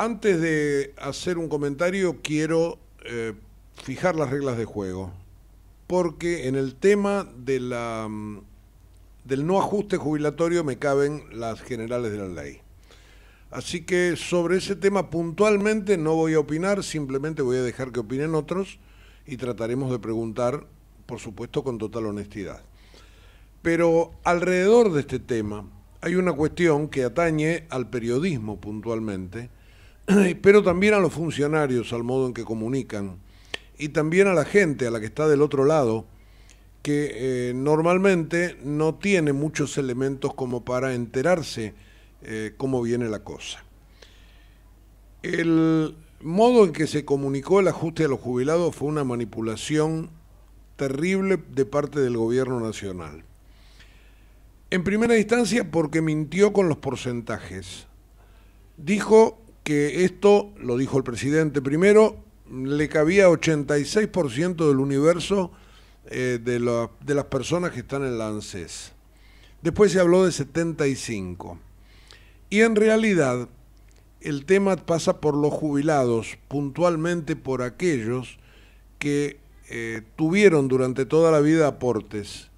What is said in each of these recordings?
Antes de hacer un comentario, quiero eh, fijar las reglas de juego, porque en el tema de la, mm, del no ajuste jubilatorio me caben las generales de la ley. Así que sobre ese tema puntualmente no voy a opinar, simplemente voy a dejar que opinen otros y trataremos de preguntar, por supuesto, con total honestidad. Pero alrededor de este tema hay una cuestión que atañe al periodismo puntualmente pero también a los funcionarios, al modo en que comunican, y también a la gente, a la que está del otro lado, que eh, normalmente no tiene muchos elementos como para enterarse eh, cómo viene la cosa. El modo en que se comunicó el ajuste a los jubilados fue una manipulación terrible de parte del gobierno nacional. En primera instancia porque mintió con los porcentajes. Dijo que esto, lo dijo el presidente primero, le cabía 86% del universo eh, de, las personas que están en la ANSES. Después se habló de 75. Y en realidad el tema pasa por los jubilados, puntualmente por aquellos que eh, tuvieron durante toda la vida aportes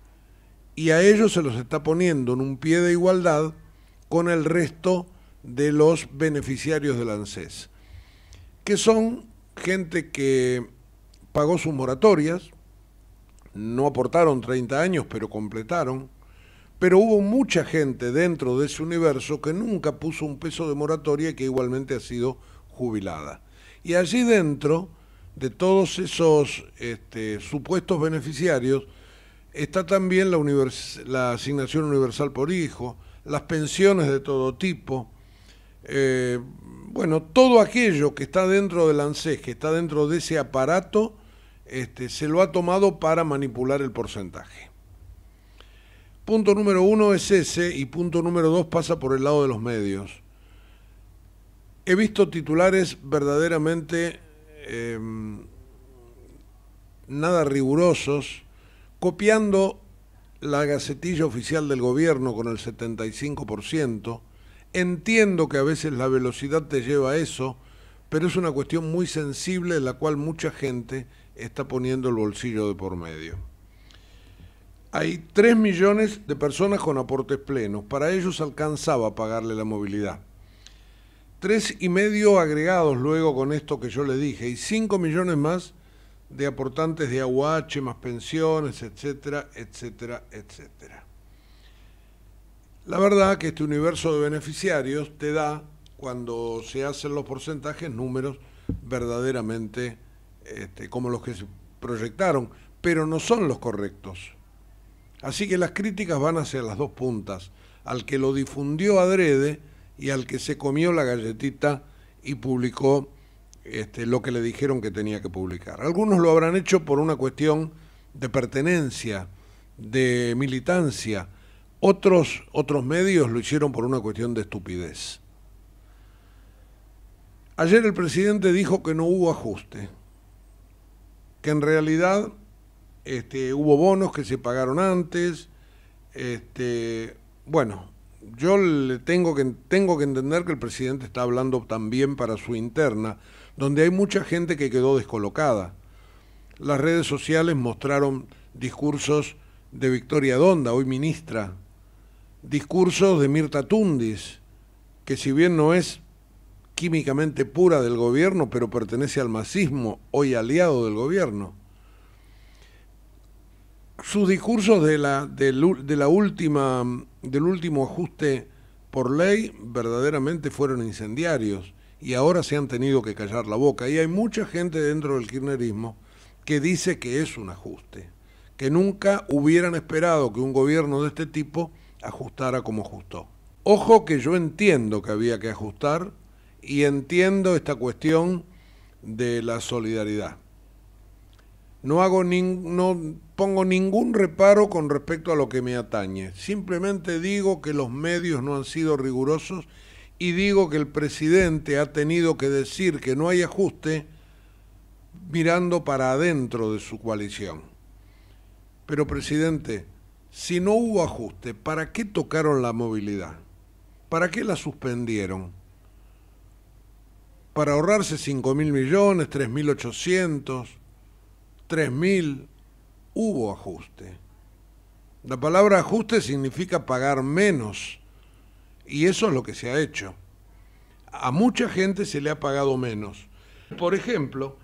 y a ellos se los está poniendo en un pie de igualdad con el resto de los beneficiarios del ANSES, que son gente que pagó sus moratorias, no aportaron 30 años, pero completaron, pero hubo mucha gente dentro de ese universo que nunca puso un peso de moratoria y que igualmente ha sido jubilada. Y allí dentro de todos esos este, supuestos beneficiarios está también la, la asignación universal por hijo, las pensiones de todo tipo, eh, bueno, todo aquello que está dentro del ANSES, que está dentro de ese aparato, este, se lo ha tomado para manipular el porcentaje. Punto número uno es ese y punto número dos pasa por el lado de los medios. He visto titulares verdaderamente em, nada rigurosos, copiando la gacetilla oficial del gobierno con el 75%, Entiendo que a veces la velocidad te lleva a eso, pero es una cuestión muy sensible en la cual mucha gente está poniendo el bolsillo de por medio. Hay 3 millones de personas con aportes plenos. Para ellos alcanzaba pagarle la movilidad. Tres y medio agregados luego con esto que yo le dije. Y 5 millones más de aportantes de aguache, más pensiones, etcétera, etcétera, etcétera. La verdad que este universo de beneficiarios te da, cuando se hacen los porcentajes, números verdaderamente este, como los que se proyectaron, pero no son los correctos. Así que las críticas van hacia las dos puntas, al que lo difundió adrede y al que se comió la galletita y publicó este, lo que le dijeron que tenía que publicar. Algunos lo habrán hecho por una cuestión de pertenencia, de militancia, otros, otros medios lo hicieron por una cuestión de estupidez. Ayer el presidente dijo que no hubo ajuste, que en realidad este, hubo bonos que se pagaron antes. Este, bueno, yo le tengo que, tengo que entender que el presidente está hablando también para su interna, donde hay mucha gente que quedó descolocada. Las redes sociales mostraron discursos de Victoria Donda, hoy ministra discursos de Mirta Tundis, que si bien no es químicamente pura del gobierno, pero pertenece al masismo, hoy aliado del gobierno. Sus discursos de la, la última, del último ajuste por ley verdaderamente fueron incendiarios y ahora se han tenido que callar la boca. Y hay mucha gente dentro del kirchnerismo que dice que es un ajuste, que nunca hubieran esperado que un gobierno de este tipo ajustara como ajustó. Ojo que yo entiendo que había que ajustar y entiendo esta cuestión de la solidaridad. No, hago no pongo ningún reparo con respecto a lo que me atañe. Simplemente digo que los medios no han sido rigurosos y digo que el presidente ha tenido que decir que no hay ajuste mirando para adentro de su coalición. Pero presidente, si no hubo ajuste, ¿para qué tocaron la movilidad? ¿Para qué la suspendieron? ¿Para ahorrarse 5 mil millones, mil tres mil, Hubo ajuste. La palabra ajuste significa pagar menos. Y eso es lo que se ha hecho. A mucha gente se le ha pagado menos. Por ejemplo,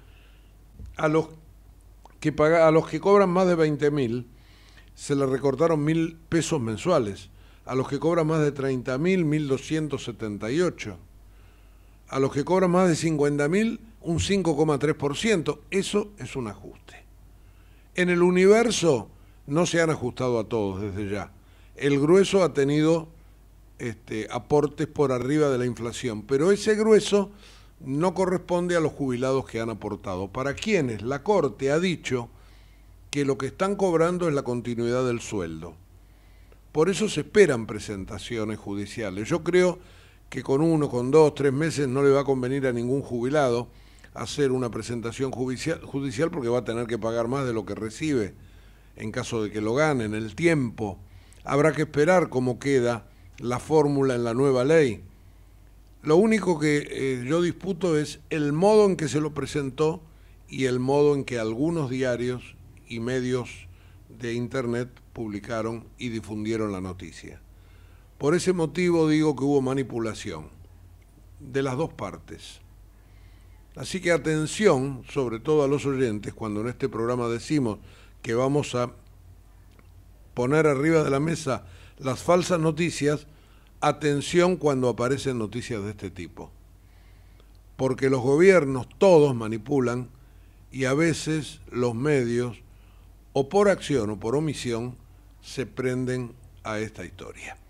a los que, a los que cobran más de 20 mil, se le recortaron mil pesos mensuales. A los que cobran más de 30 mil, 1.278. A los que cobran más de cincuenta mil, un 5,3%. Eso es un ajuste. En el universo no se han ajustado a todos desde ya. El grueso ha tenido este, aportes por arriba de la inflación, pero ese grueso no corresponde a los jubilados que han aportado. Para quienes la Corte ha dicho que lo que están cobrando es la continuidad del sueldo. Por eso se esperan presentaciones judiciales. Yo creo que con uno, con dos, tres meses no le va a convenir a ningún jubilado hacer una presentación judicial, porque va a tener que pagar más de lo que recibe en caso de que lo gane en el tiempo. Habrá que esperar cómo queda la fórmula en la nueva ley. Lo único que eh, yo disputo es el modo en que se lo presentó y el modo en que algunos diarios y medios de Internet publicaron y difundieron la noticia. Por ese motivo digo que hubo manipulación de las dos partes. Así que atención, sobre todo a los oyentes, cuando en este programa decimos que vamos a poner arriba de la mesa las falsas noticias, atención cuando aparecen noticias de este tipo. Porque los gobiernos todos manipulan y a veces los medios o por acción o por omisión se prenden a esta historia.